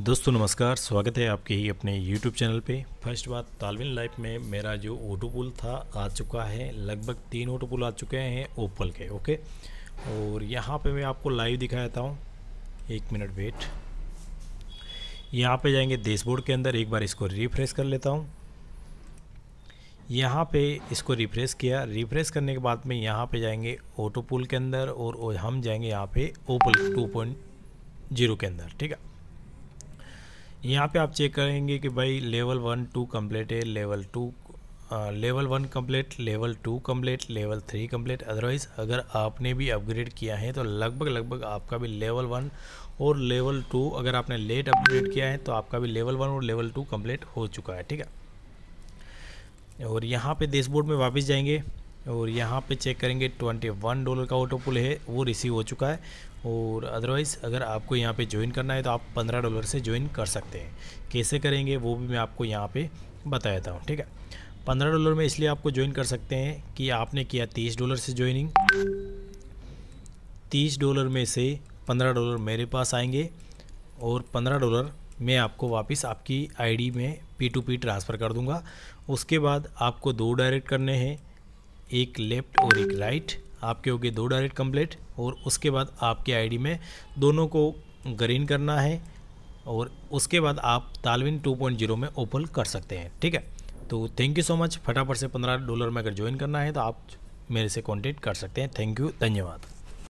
दोस्तों नमस्कार स्वागत है आपके ही अपने YouTube चैनल पे फर्स्ट बात तालविन लाइफ में मेरा जो ऑटो पुल था आ चुका है लगभग तीन ऑटो पुल आ चुके हैं ओपल के ओके और यहाँ पे मैं आपको लाइव देता हूँ एक मिनट वेट यहाँ पे जाएंगे डैशबोर्ड के अंदर एक बार इसको रिफ्रेश कर लेता हूँ यहाँ पे इसको रिफ्रेश किया रिफ्रेश करने के बाद में यहाँ पे जाएंगे ऑटो पुल के अंदर और हम जाएंगे यहाँ पे ओपल 2.0 के अंदर ठीक है यहाँ पे आप चेक करेंगे कि भाई लेवल वन टू कम्प्लीट है level two level one complete level two complete level three complete otherwise अगर आपने भी अपग्रेड किया है तो लगभग लगभग आपका भी लेवल वन और लेवल टू अगर आपने लेट अपग्रेड किया है तो आपका भी लेवल वन और लेवल टू कम्प्लीट हो चुका है ठीक है और यहाँ पे डैशबोर्ड में वापस जाएंगे और यहाँ पे चेक करेंगे ट्वेंटी वन डॉलर का ऑटो पुल है वो रिसीव हो चुका है और अदरवाइज़ अगर आपको यहाँ पे ज्वाइन करना है तो आप पंद्रह डॉलर से ज्वाइन कर सकते हैं कैसे करेंगे वो भी मैं आपको यहाँ पे बताया था ठीक है पंद्रह डॉलर में इसलिए आपको ज्वाइन कर सकते हैं कि आपने किया तीस डॉलर से ज्वाइनिंग तीस डॉलर में से पंद्रह डॉलर मेरे पास आएंगे और पंद्रह डॉलर मैं आपको वापस आपकी आईडी में पी टू पी ट्रांसफ़र कर दूँगा उसके बाद आपको दो डायरेक्ट करने हैं एक लेफ़्ट और एक राइट आपके हो गए दो डायरेक्ट कंप्लीट और उसके बाद आपके आईडी में दोनों को ग्रीन करना है और उसके बाद आप तालविन 2.0 में ओपन कर सकते हैं ठीक है तो थैंक यू सो मच फटाफट से पंद्रह डॉलर में अगर ज्वाइन करना है तो आप मेरे से कॉन्टेक्ट कर सकते हैं थैंक यू धन्यवाद